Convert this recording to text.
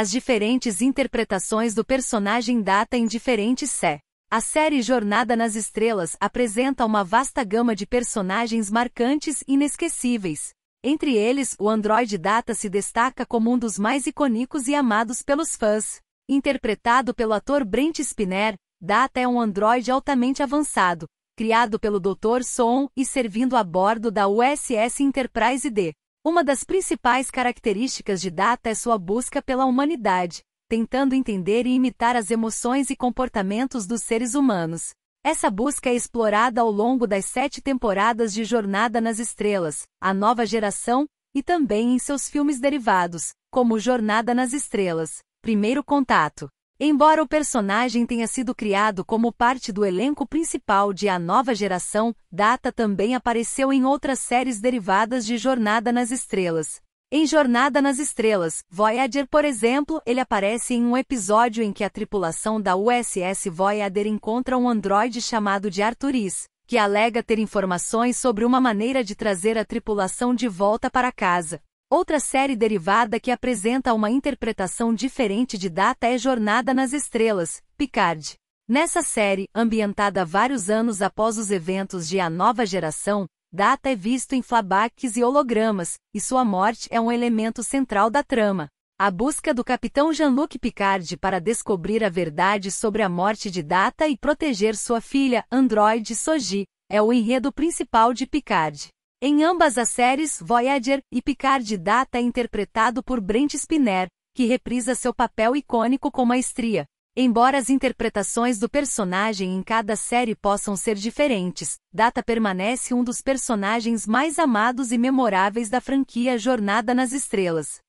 As diferentes interpretações do personagem data em diferentes sé. A série Jornada nas Estrelas apresenta uma vasta gama de personagens marcantes e inesquecíveis. Entre eles, o androide Data se destaca como um dos mais icônicos e amados pelos fãs. Interpretado pelo ator Brent Spiner, Data é um androide altamente avançado, criado pelo Dr. Son e servindo a bordo da USS Enterprise D. Uma das principais características de Data é sua busca pela humanidade, tentando entender e imitar as emoções e comportamentos dos seres humanos. Essa busca é explorada ao longo das sete temporadas de Jornada nas Estrelas, A Nova Geração, e também em seus filmes derivados, como Jornada nas Estrelas, Primeiro Contato. Embora o personagem tenha sido criado como parte do elenco principal de A Nova Geração, Data também apareceu em outras séries derivadas de Jornada nas Estrelas. Em Jornada nas Estrelas, Voyager, por exemplo, ele aparece em um episódio em que a tripulação da USS Voyager encontra um androide chamado de Arturis, que alega ter informações sobre uma maneira de trazer a tripulação de volta para casa. Outra série derivada que apresenta uma interpretação diferente de data é Jornada nas Estrelas, Picard. Nessa série, ambientada vários anos após os eventos de A Nova Geração, Data é visto em flabaques e hologramas, e sua morte é um elemento central da trama. A busca do capitão Jean-Luc Picard para descobrir a verdade sobre a morte de Data e proteger sua filha, Android Soji, é o enredo principal de Picard. Em ambas as séries, Voyager e Picard Data é interpretado por Brent Spiner, que reprisa seu papel icônico como a estria. Embora as interpretações do personagem em cada série possam ser diferentes, Data permanece um dos personagens mais amados e memoráveis da franquia Jornada nas Estrelas.